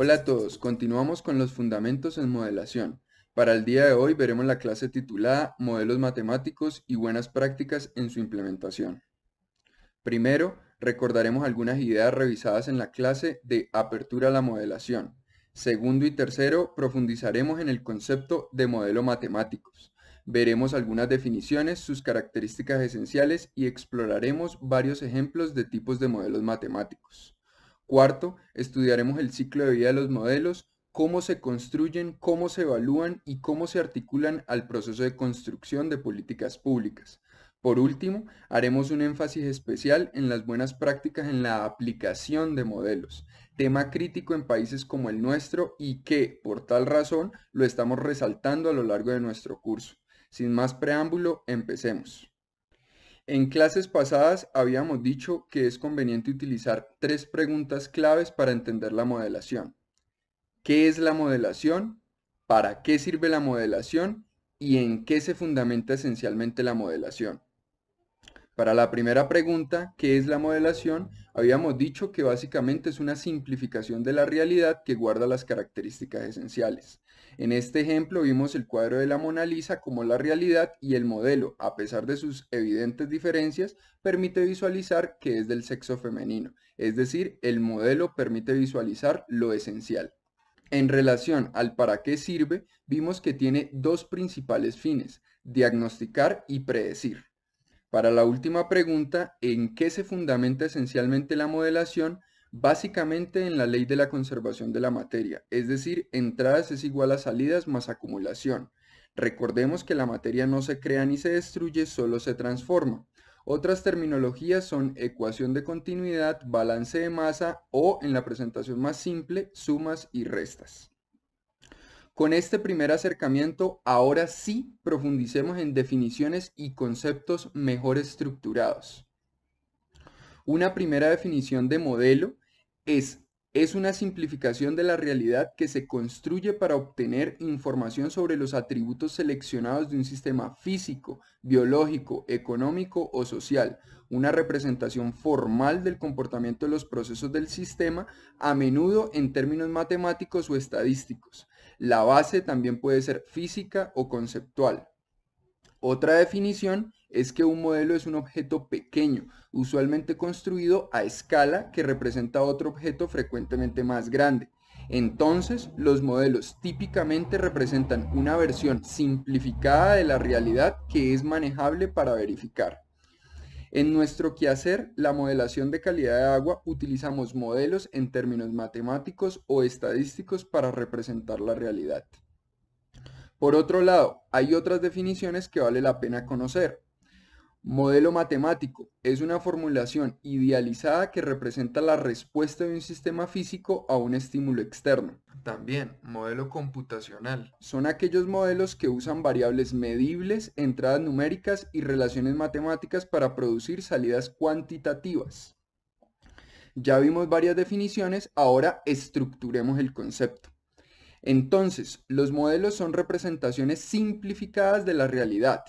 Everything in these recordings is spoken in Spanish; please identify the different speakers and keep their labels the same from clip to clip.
Speaker 1: Hola a todos, continuamos con los fundamentos en modelación. Para el día de hoy veremos la clase titulada Modelos matemáticos y buenas prácticas en su implementación. Primero, recordaremos algunas ideas revisadas en la clase de Apertura a la modelación. Segundo y tercero, profundizaremos en el concepto de modelo matemáticos. Veremos algunas definiciones, sus características esenciales y exploraremos varios ejemplos de tipos de modelos matemáticos. Cuarto, estudiaremos el ciclo de vida de los modelos, cómo se construyen, cómo se evalúan y cómo se articulan al proceso de construcción de políticas públicas. Por último, haremos un énfasis especial en las buenas prácticas en la aplicación de modelos, tema crítico en países como el nuestro y que, por tal razón, lo estamos resaltando a lo largo de nuestro curso. Sin más preámbulo, empecemos. En clases pasadas habíamos dicho que es conveniente utilizar tres preguntas claves para entender la modelación. ¿Qué es la modelación? ¿Para qué sirve la modelación? ¿Y en qué se fundamenta esencialmente la modelación? Para la primera pregunta, ¿qué es la modelación? Habíamos dicho que básicamente es una simplificación de la realidad que guarda las características esenciales. En este ejemplo vimos el cuadro de la Mona Lisa como la realidad y el modelo, a pesar de sus evidentes diferencias, permite visualizar que es del sexo femenino, es decir, el modelo permite visualizar lo esencial. En relación al para qué sirve, vimos que tiene dos principales fines, diagnosticar y predecir. Para la última pregunta, ¿en qué se fundamenta esencialmente la modelación? básicamente en la ley de la conservación de la materia, es decir, entradas es igual a salidas más acumulación. Recordemos que la materia no se crea ni se destruye, solo se transforma. Otras terminologías son ecuación de continuidad, balance de masa o, en la presentación más simple, sumas y restas. Con este primer acercamiento, ahora sí profundicemos en definiciones y conceptos mejor estructurados. Una primera definición de modelo es, es una simplificación de la realidad que se construye para obtener información sobre los atributos seleccionados de un sistema físico, biológico, económico o social, una representación formal del comportamiento de los procesos del sistema, a menudo en términos matemáticos o estadísticos. La base también puede ser física o conceptual. Otra definición es que un modelo es un objeto pequeño, usualmente construido a escala que representa otro objeto frecuentemente más grande. Entonces, los modelos típicamente representan una versión simplificada de la realidad que es manejable para verificar. En nuestro quehacer, la modelación de calidad de agua utilizamos modelos en términos matemáticos o estadísticos para representar la realidad. Por otro lado, hay otras definiciones que vale la pena conocer. Modelo matemático es una formulación idealizada que representa la respuesta de un sistema físico a un estímulo externo. También, modelo computacional. Son aquellos modelos que usan variables medibles, entradas numéricas y relaciones matemáticas para producir salidas cuantitativas. Ya vimos varias definiciones, ahora estructuremos el concepto. Entonces, los modelos son representaciones simplificadas de la realidad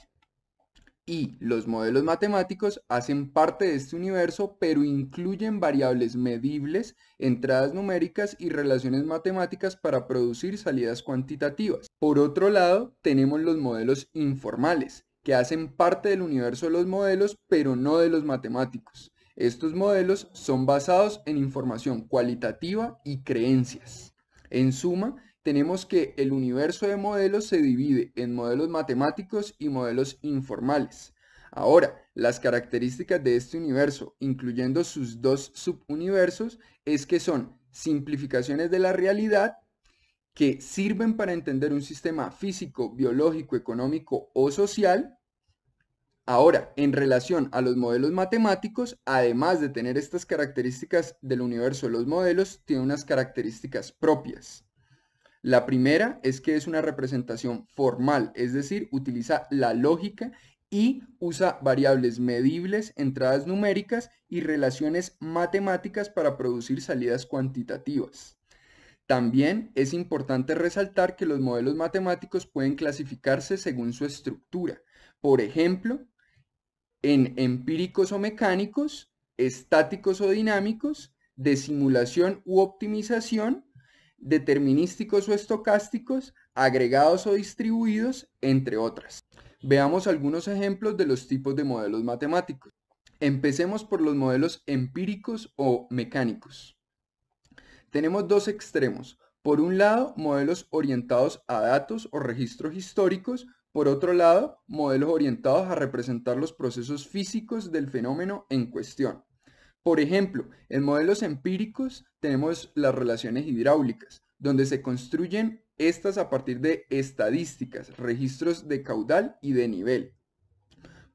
Speaker 1: y los modelos matemáticos hacen parte de este universo, pero incluyen variables medibles, entradas numéricas y relaciones matemáticas para producir salidas cuantitativas. Por otro lado, tenemos los modelos informales, que hacen parte del universo de los modelos, pero no de los matemáticos. Estos modelos son basados en información cualitativa y creencias. En suma, tenemos que el universo de modelos se divide en modelos matemáticos y modelos informales. Ahora, las características de este universo, incluyendo sus dos subuniversos, es que son simplificaciones de la realidad que sirven para entender un sistema físico, biológico, económico o social. Ahora, en relación a los modelos matemáticos, además de tener estas características del universo de los modelos, tiene unas características propias. La primera es que es una representación formal, es decir, utiliza la lógica y usa variables medibles, entradas numéricas y relaciones matemáticas para producir salidas cuantitativas. También es importante resaltar que los modelos matemáticos pueden clasificarse según su estructura. Por ejemplo, en empíricos o mecánicos, estáticos o dinámicos, de simulación u optimización determinísticos o estocásticos, agregados o distribuidos, entre otras. Veamos algunos ejemplos de los tipos de modelos matemáticos. Empecemos por los modelos empíricos o mecánicos. Tenemos dos extremos. Por un lado, modelos orientados a datos o registros históricos. Por otro lado, modelos orientados a representar los procesos físicos del fenómeno en cuestión. Por ejemplo, en modelos empíricos tenemos las relaciones hidráulicas, donde se construyen estas a partir de estadísticas, registros de caudal y de nivel.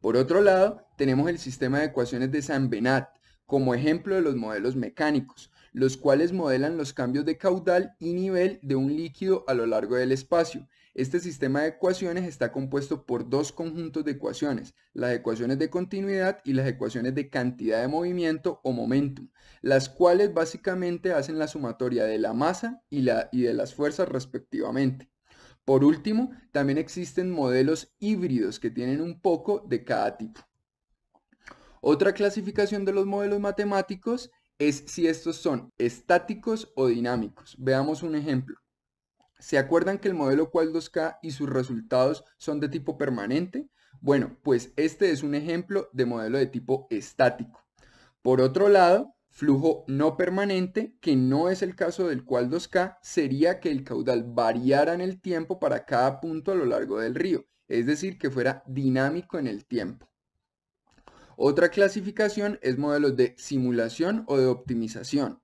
Speaker 1: Por otro lado, tenemos el sistema de ecuaciones de San Benat, como ejemplo de los modelos mecánicos, los cuales modelan los cambios de caudal y nivel de un líquido a lo largo del espacio, este sistema de ecuaciones está compuesto por dos conjuntos de ecuaciones, las ecuaciones de continuidad y las ecuaciones de cantidad de movimiento o momentum, las cuales básicamente hacen la sumatoria de la masa y, y de las fuerzas respectivamente. Por último, también existen modelos híbridos que tienen un poco de cada tipo. Otra clasificación de los modelos matemáticos es si estos son estáticos o dinámicos. Veamos un ejemplo. ¿Se acuerdan que el modelo Qual2K y sus resultados son de tipo permanente? Bueno, pues este es un ejemplo de modelo de tipo estático. Por otro lado, flujo no permanente, que no es el caso del Qual2K, sería que el caudal variara en el tiempo para cada punto a lo largo del río, es decir, que fuera dinámico en el tiempo. Otra clasificación es modelos de simulación o de optimización.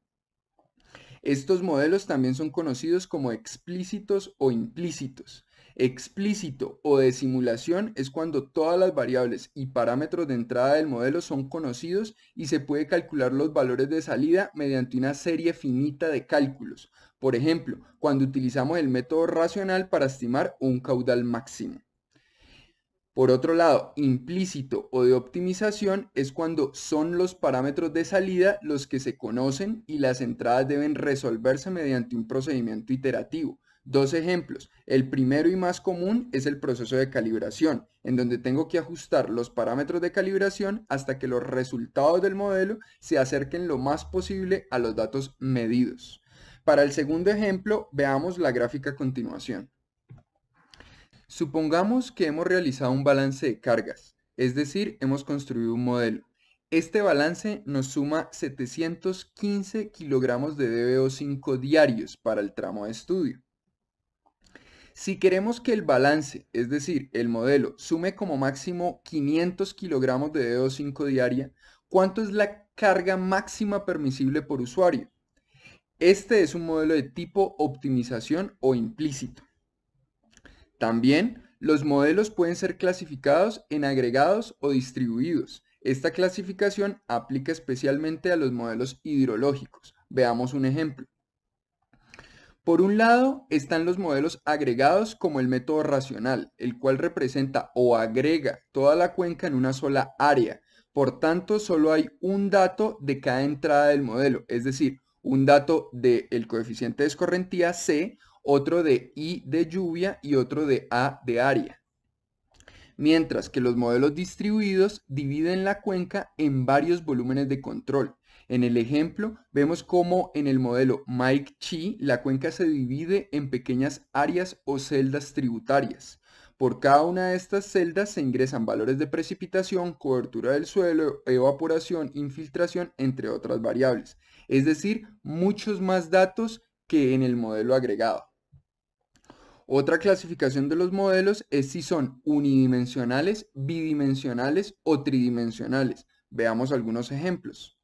Speaker 1: Estos modelos también son conocidos como explícitos o implícitos. Explícito o de simulación es cuando todas las variables y parámetros de entrada del modelo son conocidos y se puede calcular los valores de salida mediante una serie finita de cálculos. Por ejemplo, cuando utilizamos el método racional para estimar un caudal máximo. Por otro lado, implícito o de optimización es cuando son los parámetros de salida los que se conocen y las entradas deben resolverse mediante un procedimiento iterativo. Dos ejemplos. El primero y más común es el proceso de calibración, en donde tengo que ajustar los parámetros de calibración hasta que los resultados del modelo se acerquen lo más posible a los datos medidos. Para el segundo ejemplo, veamos la gráfica a continuación. Supongamos que hemos realizado un balance de cargas, es decir, hemos construido un modelo. Este balance nos suma 715 kilogramos de DBO5 diarios para el tramo de estudio. Si queremos que el balance, es decir, el modelo, sume como máximo 500 kilogramos de DBO5 diaria, ¿cuánto es la carga máxima permisible por usuario? Este es un modelo de tipo optimización o implícito. También, los modelos pueden ser clasificados en agregados o distribuidos. Esta clasificación aplica especialmente a los modelos hidrológicos. Veamos un ejemplo. Por un lado están los modelos agregados como el método racional, el cual representa o agrega toda la cuenca en una sola área. Por tanto, solo hay un dato de cada entrada del modelo, es decir, un dato del coeficiente de escorrentía C otro de I de lluvia y otro de A de área. Mientras que los modelos distribuidos dividen la cuenca en varios volúmenes de control. En el ejemplo vemos cómo en el modelo Mike Chi la cuenca se divide en pequeñas áreas o celdas tributarias. Por cada una de estas celdas se ingresan valores de precipitación, cobertura del suelo, evaporación, infiltración, entre otras variables. Es decir, muchos más datos que en el modelo agregado. Otra clasificación de los modelos es si son unidimensionales, bidimensionales o tridimensionales. Veamos algunos ejemplos.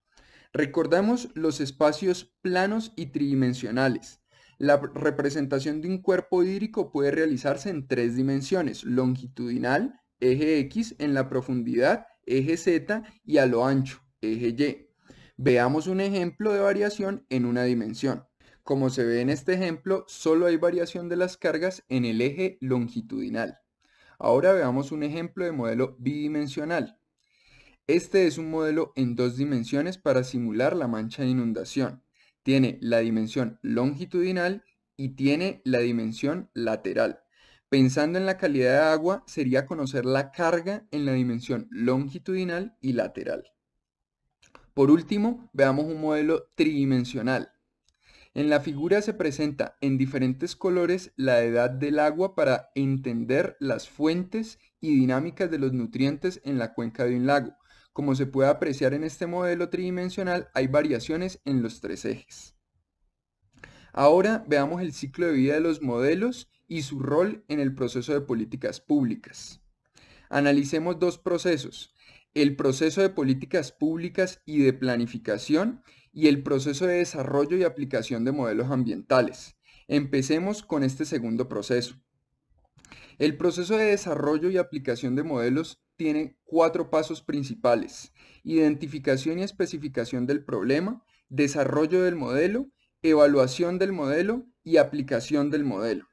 Speaker 1: Recordemos los espacios planos y tridimensionales. La representación de un cuerpo hídrico puede realizarse en tres dimensiones, longitudinal, eje X, en la profundidad, eje Z y a lo ancho, eje Y. Veamos un ejemplo de variación en una dimensión. Como se ve en este ejemplo, solo hay variación de las cargas en el eje longitudinal. Ahora veamos un ejemplo de modelo bidimensional. Este es un modelo en dos dimensiones para simular la mancha de inundación. Tiene la dimensión longitudinal y tiene la dimensión lateral. Pensando en la calidad de agua, sería conocer la carga en la dimensión longitudinal y lateral. Por último, veamos un modelo tridimensional. En la figura se presenta en diferentes colores la edad del agua para entender las fuentes y dinámicas de los nutrientes en la cuenca de un lago. Como se puede apreciar en este modelo tridimensional, hay variaciones en los tres ejes. Ahora veamos el ciclo de vida de los modelos y su rol en el proceso de políticas públicas. Analicemos dos procesos, el proceso de políticas públicas y de planificación y el proceso de desarrollo y aplicación de modelos ambientales. Empecemos con este segundo proceso. El proceso de desarrollo y aplicación de modelos tiene cuatro pasos principales. Identificación y especificación del problema, desarrollo del modelo, evaluación del modelo y aplicación del modelo.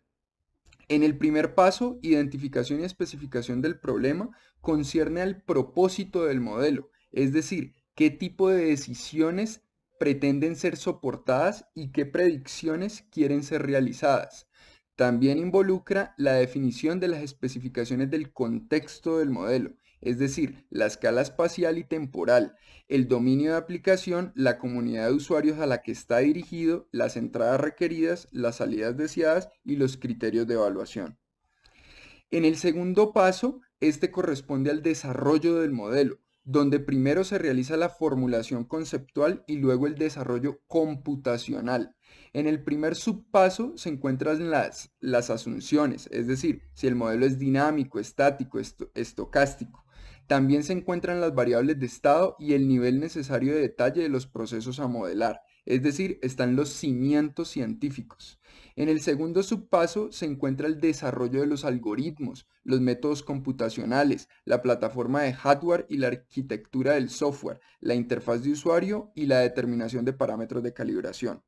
Speaker 1: En el primer paso, identificación y especificación del problema concierne al propósito del modelo, es decir, qué tipo de decisiones pretenden ser soportadas y qué predicciones quieren ser realizadas. También involucra la definición de las especificaciones del contexto del modelo, es decir, la escala espacial y temporal, el dominio de aplicación, la comunidad de usuarios a la que está dirigido, las entradas requeridas, las salidas deseadas y los criterios de evaluación. En el segundo paso, este corresponde al desarrollo del modelo, donde primero se realiza la formulación conceptual y luego el desarrollo computacional. En el primer subpaso se encuentran las, asunciones, es decir, si el modelo es dinámico, estático, estocástico. También se encuentran las variables de estado y el nivel necesario de detalle de los procesos a modelar es decir, están los cimientos científicos. En el segundo subpaso se encuentra el desarrollo de los algoritmos, los métodos computacionales, la plataforma de hardware y la arquitectura del software, la interfaz de usuario y la determinación de parámetros de calibración.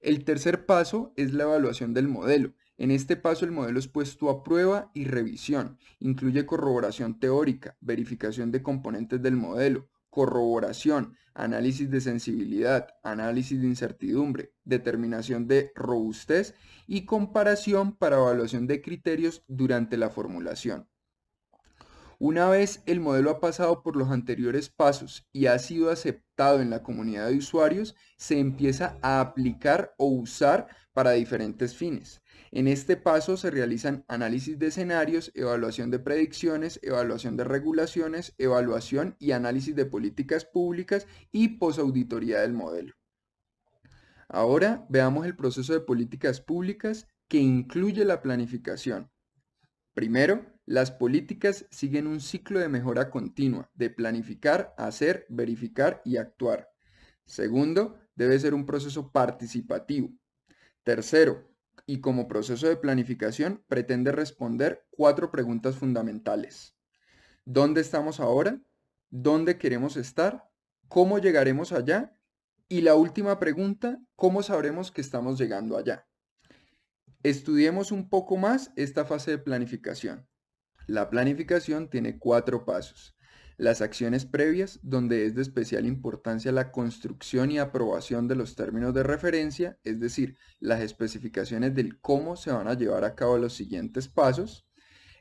Speaker 1: El tercer paso es la evaluación del modelo. En este paso el modelo es puesto a prueba y revisión. Incluye corroboración teórica, verificación de componentes del modelo, corroboración, análisis de sensibilidad, análisis de incertidumbre, determinación de robustez y comparación para evaluación de criterios durante la formulación. Una vez el modelo ha pasado por los anteriores pasos y ha sido aceptado en la comunidad de usuarios, se empieza a aplicar o usar para diferentes fines. En este paso se realizan análisis de escenarios, evaluación de predicciones, evaluación de regulaciones, evaluación y análisis de políticas públicas y posauditoría del modelo. Ahora veamos el proceso de políticas públicas que incluye la planificación. Primero, las políticas siguen un ciclo de mejora continua, de planificar, hacer, verificar y actuar. Segundo, debe ser un proceso participativo, Tercero, y como proceso de planificación, pretende responder cuatro preguntas fundamentales. ¿Dónde estamos ahora? ¿Dónde queremos estar? ¿Cómo llegaremos allá? Y la última pregunta, ¿cómo sabremos que estamos llegando allá? Estudiemos un poco más esta fase de planificación. La planificación tiene cuatro pasos las acciones previas, donde es de especial importancia la construcción y aprobación de los términos de referencia, es decir, las especificaciones del cómo se van a llevar a cabo los siguientes pasos.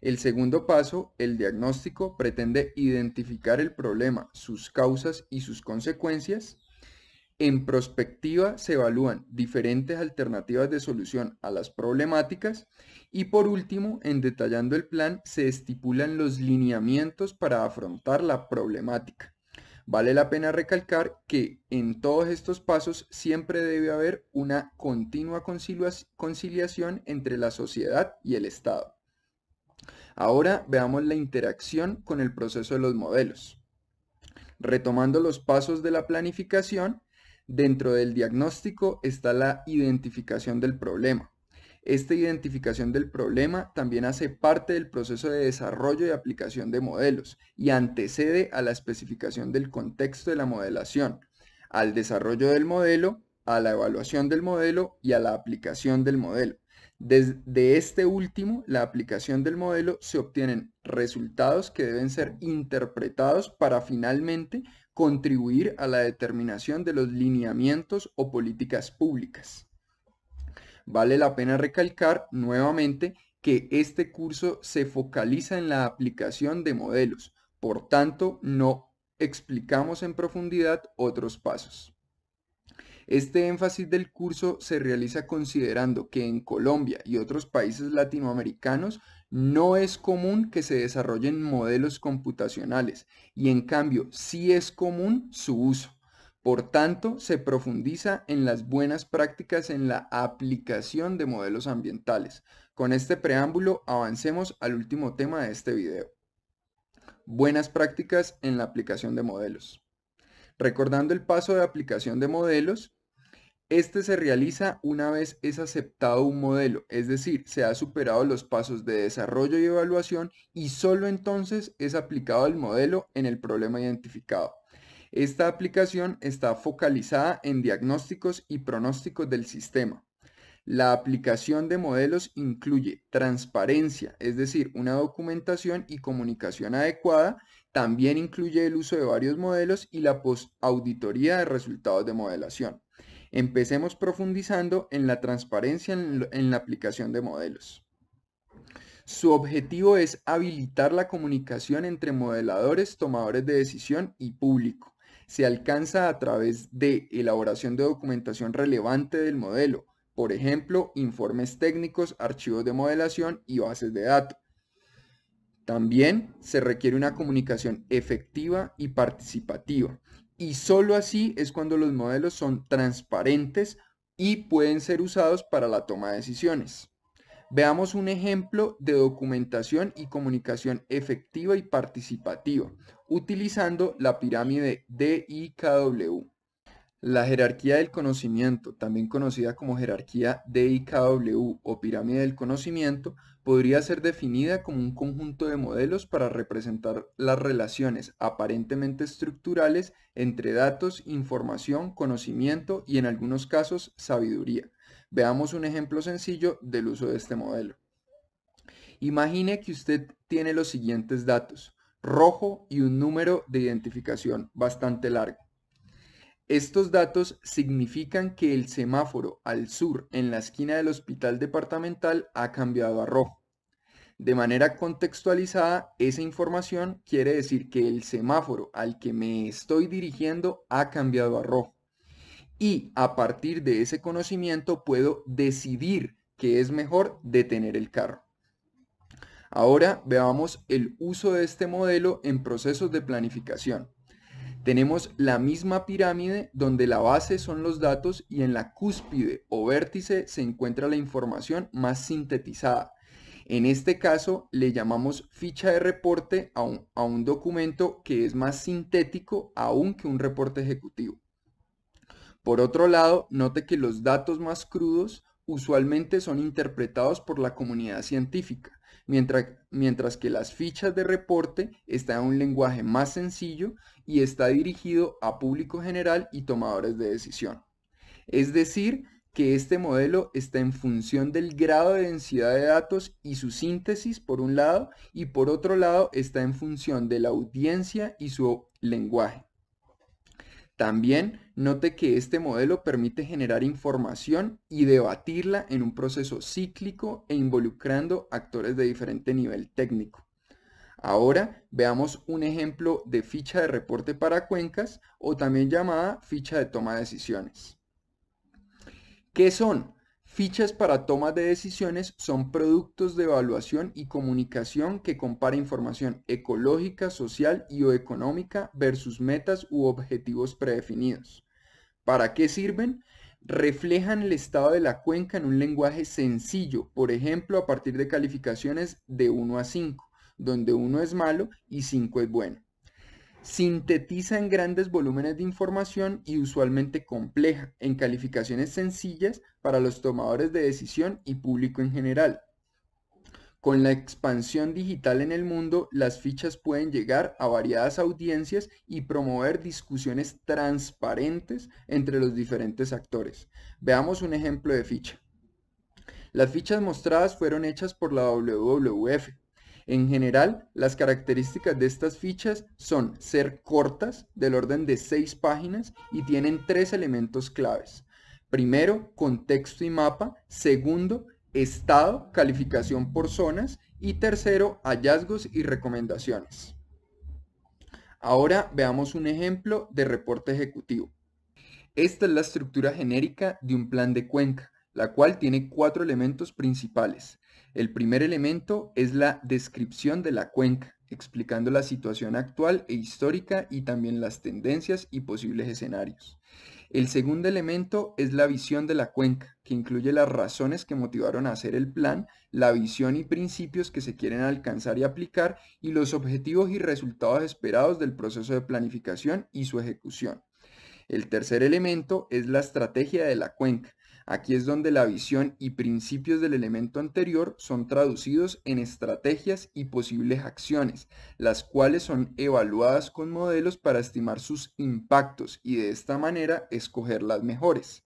Speaker 1: El segundo paso, el diagnóstico, pretende identificar el problema, sus causas y sus consecuencias. En prospectiva se evalúan diferentes alternativas de solución a las problemáticas y por último, en detallando el plan, se estipulan los lineamientos para afrontar la problemática. Vale la pena recalcar que en todos estos pasos siempre debe haber una continua conciliación entre la sociedad y el Estado. Ahora veamos la interacción con el proceso de los modelos. Retomando los pasos de la planificación, Dentro del diagnóstico está la identificación del problema. Esta identificación del problema también hace parte del proceso de desarrollo y aplicación de modelos y antecede a la especificación del contexto de la modelación, al desarrollo del modelo, a la evaluación del modelo y a la aplicación del modelo. Desde este último, la aplicación del modelo se obtienen resultados que deben ser interpretados para finalmente contribuir a la determinación de los lineamientos o políticas públicas. Vale la pena recalcar nuevamente que este curso se focaliza en la aplicación de modelos, por tanto no explicamos en profundidad otros pasos. Este énfasis del curso se realiza considerando que en Colombia y otros países latinoamericanos no es común que se desarrollen modelos computacionales y en cambio sí es común su uso. Por tanto, se profundiza en las buenas prácticas en la aplicación de modelos ambientales. Con este preámbulo avancemos al último tema de este video. Buenas prácticas en la aplicación de modelos. Recordando el paso de aplicación de modelos, este se realiza una vez es aceptado un modelo, es decir, se ha superado los pasos de desarrollo y evaluación y solo entonces es aplicado el modelo en el problema identificado. Esta aplicación está focalizada en diagnósticos y pronósticos del sistema. La aplicación de modelos incluye transparencia, es decir, una documentación y comunicación adecuada, también incluye el uso de varios modelos y la post de resultados de modelación empecemos profundizando en la transparencia en, la aplicación de modelos. Su objetivo es habilitar la comunicación entre modeladores, tomadores de decisión y público. Se alcanza a través de elaboración de documentación relevante del modelo, por ejemplo, informes técnicos, archivos de modelación y bases de datos. También se requiere una comunicación efectiva y participativa y sólo así es cuando los modelos son transparentes y pueden ser usados para la toma de decisiones. Veamos un ejemplo de documentación y comunicación efectiva y participativa utilizando la pirámide DIKW. La jerarquía del conocimiento, también conocida como jerarquía DIKW o pirámide del conocimiento, podría ser definida como un conjunto de modelos para representar las relaciones aparentemente estructurales entre datos, información, conocimiento y en algunos casos sabiduría. Veamos un ejemplo sencillo del uso de este modelo. Imagine que usted tiene los siguientes datos, rojo y un número de identificación bastante largo. Estos datos significan que el semáforo al sur en la esquina del hospital departamental ha cambiado a rojo. De manera contextualizada, esa información quiere decir que el semáforo al que me estoy dirigiendo ha cambiado a rojo. Y a partir de ese conocimiento puedo decidir que es mejor detener el carro. Ahora veamos el uso de este modelo en procesos de planificación. Tenemos la misma pirámide donde la base son los datos y en la cúspide o vértice se encuentra la información más sintetizada. En este caso le llamamos ficha de reporte a un, a un documento que es más sintético aún que un reporte ejecutivo. Por otro lado, note que los datos más crudos usualmente son interpretados por la comunidad científica mientras, que las fichas de reporte están en un lenguaje más sencillo y está dirigido a público general y tomadores de decisión. Es decir, que este modelo está en función del grado de densidad de datos y su síntesis por un lado y por otro lado está en función de la audiencia y su lenguaje. También note que este modelo permite generar información y debatirla en un proceso cíclico e involucrando actores de diferente nivel técnico. Ahora veamos un ejemplo de ficha de reporte para cuencas o también llamada ficha de toma de decisiones. ¿Qué son? Fichas para toma de decisiones son productos de evaluación y comunicación que compara información ecológica, social y o económica versus metas u objetivos predefinidos. ¿Para qué sirven? Reflejan el estado de la cuenca en un lenguaje sencillo, por ejemplo a partir de calificaciones de 1 a 5, donde 1 es malo y 5 es bueno sintetiza en grandes volúmenes de información y usualmente compleja, en calificaciones sencillas para los tomadores de decisión y público en general. Con la expansión digital en el mundo, las fichas pueden llegar a variadas audiencias y promover discusiones transparentes entre los diferentes actores. Veamos un ejemplo de ficha. Las fichas mostradas fueron hechas por la WWF, en general, las características de estas fichas son ser cortas, del orden de seis páginas, y tienen tres elementos claves. Primero, contexto y mapa. Segundo, estado, calificación por zonas. Y tercero, hallazgos y recomendaciones. Ahora veamos un ejemplo de reporte ejecutivo. Esta es la estructura genérica de un plan de cuenca la cual tiene cuatro elementos principales. El primer elemento es la descripción de la cuenca, explicando la situación actual e histórica y también las tendencias y posibles escenarios. El segundo elemento es la visión de la cuenca, que incluye las razones que motivaron a hacer el plan, la visión y principios que se quieren alcanzar y aplicar y los objetivos y resultados esperados del proceso de planificación y su ejecución. El tercer elemento es la estrategia de la cuenca, Aquí es donde la visión y principios del elemento anterior son traducidos en estrategias y posibles acciones, las cuales son evaluadas con modelos para estimar sus impactos y de esta manera escoger las mejores.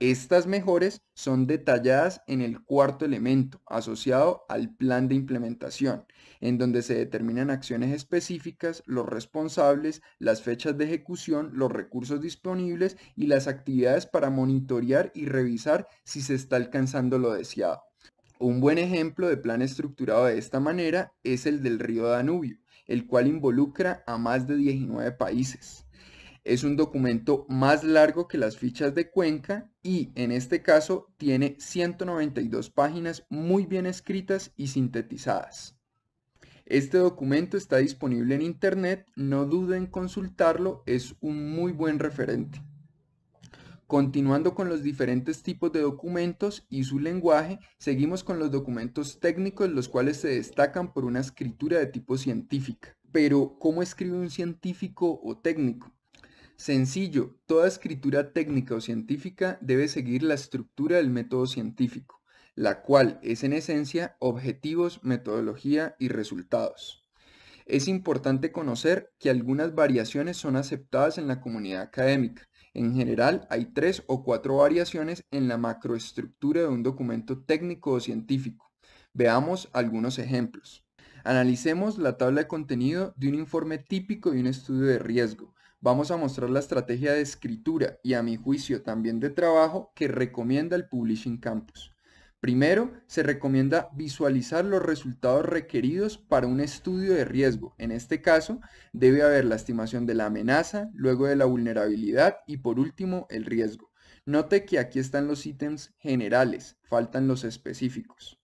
Speaker 1: Estas mejores son detalladas en el cuarto elemento, asociado al plan de implementación, en donde se determinan acciones específicas, los responsables, las fechas de ejecución, los recursos disponibles y las actividades para monitorear y revisar si se está alcanzando lo deseado. Un buen ejemplo de plan estructurado de esta manera es el del río Danubio, el cual involucra a más de 19 países es un documento más largo que las fichas de Cuenca y en este caso tiene 192 páginas muy bien escritas y sintetizadas. Este documento está disponible en internet, no duden en consultarlo, es un muy buen referente. Continuando con los diferentes tipos de documentos y su lenguaje, seguimos con los documentos técnicos, los cuales se destacan por una escritura de tipo científica. Pero, ¿cómo escribe un científico o técnico? Sencillo, toda escritura técnica o científica debe seguir la estructura del método científico, la cual es en esencia objetivos, metodología y resultados. Es importante conocer que algunas variaciones son aceptadas en la comunidad académica. En general hay tres o cuatro variaciones en la macroestructura de un documento técnico o científico. Veamos algunos ejemplos. Analicemos la tabla de contenido de un informe típico de un estudio de riesgo vamos a mostrar la estrategia de escritura y a mi juicio también de trabajo que recomienda el Publishing Campus. Primero, se recomienda visualizar los resultados requeridos para un estudio de riesgo. En este caso, debe haber la estimación de la amenaza, luego de la vulnerabilidad y por último el riesgo. Note que aquí están los ítems generales, faltan los específicos.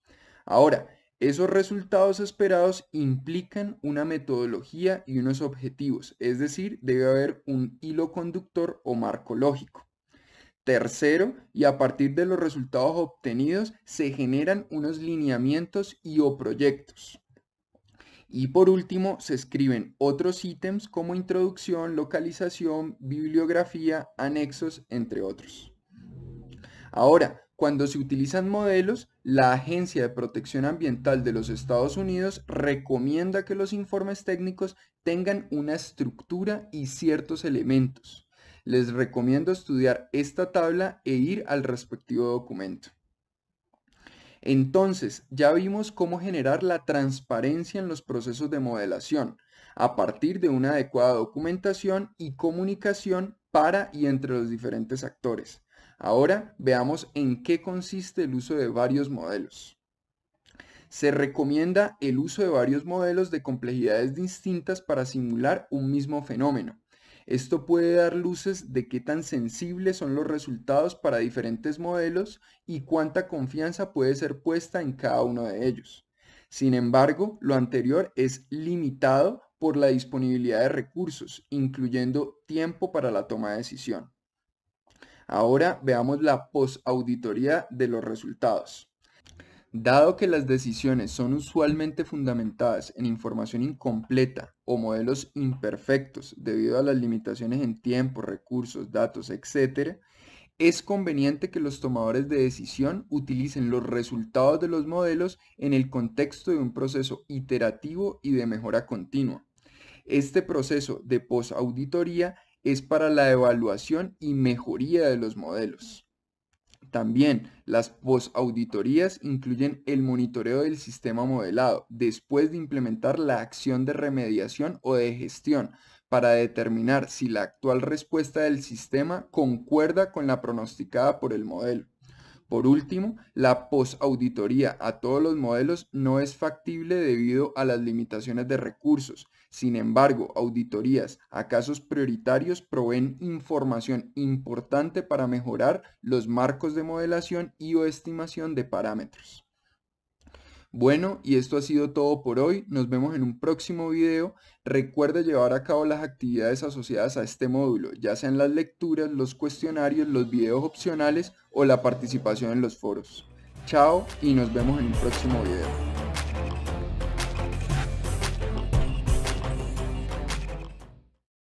Speaker 1: Ahora, esos resultados esperados implican una metodología y unos objetivos, es decir, debe haber un hilo conductor o marco lógico. Tercero, y a partir de los resultados obtenidos se generan unos lineamientos y o proyectos. Y por último, se escriben otros ítems como introducción, localización, bibliografía, anexos, entre otros. Ahora, cuando se utilizan modelos, la Agencia de Protección Ambiental de los Estados Unidos recomienda que los informes técnicos tengan una estructura y ciertos elementos. Les recomiendo estudiar esta tabla e ir al respectivo documento. Entonces, ya vimos cómo generar la transparencia en los procesos de modelación a partir de una adecuada documentación y comunicación para y entre los diferentes actores. Ahora veamos en qué consiste el uso de varios modelos. Se recomienda el uso de varios modelos de complejidades distintas para simular un mismo fenómeno. Esto puede dar luces de qué tan sensibles son los resultados para diferentes modelos y cuánta confianza puede ser puesta en cada uno de ellos. Sin embargo, lo anterior es limitado por la disponibilidad de recursos, incluyendo tiempo para la toma de decisión. Ahora veamos la posauditoría de los resultados. Dado que las decisiones son usualmente fundamentadas en información incompleta o modelos imperfectos debido a las limitaciones en tiempo, recursos, datos, etc., es conveniente que los tomadores de decisión utilicen los resultados de los modelos en el contexto de un proceso iterativo y de mejora continua. Este proceso de posauditoría es para la evaluación y mejoría de los modelos. También las posauditorías incluyen el monitoreo del sistema modelado después de implementar la acción de remediación o de gestión para determinar si la actual respuesta del sistema concuerda con la pronosticada por el modelo. Por último, la posauditoría a todos los modelos no es factible debido a las limitaciones de recursos sin embargo, auditorías a casos prioritarios proveen información importante para mejorar los marcos de modelación y o estimación de parámetros. Bueno, y esto ha sido todo por hoy. Nos vemos en un próximo video. Recuerda llevar a cabo las actividades asociadas a este módulo, ya sean las lecturas, los cuestionarios, los videos opcionales o la participación en los foros. Chao y nos vemos en un próximo video.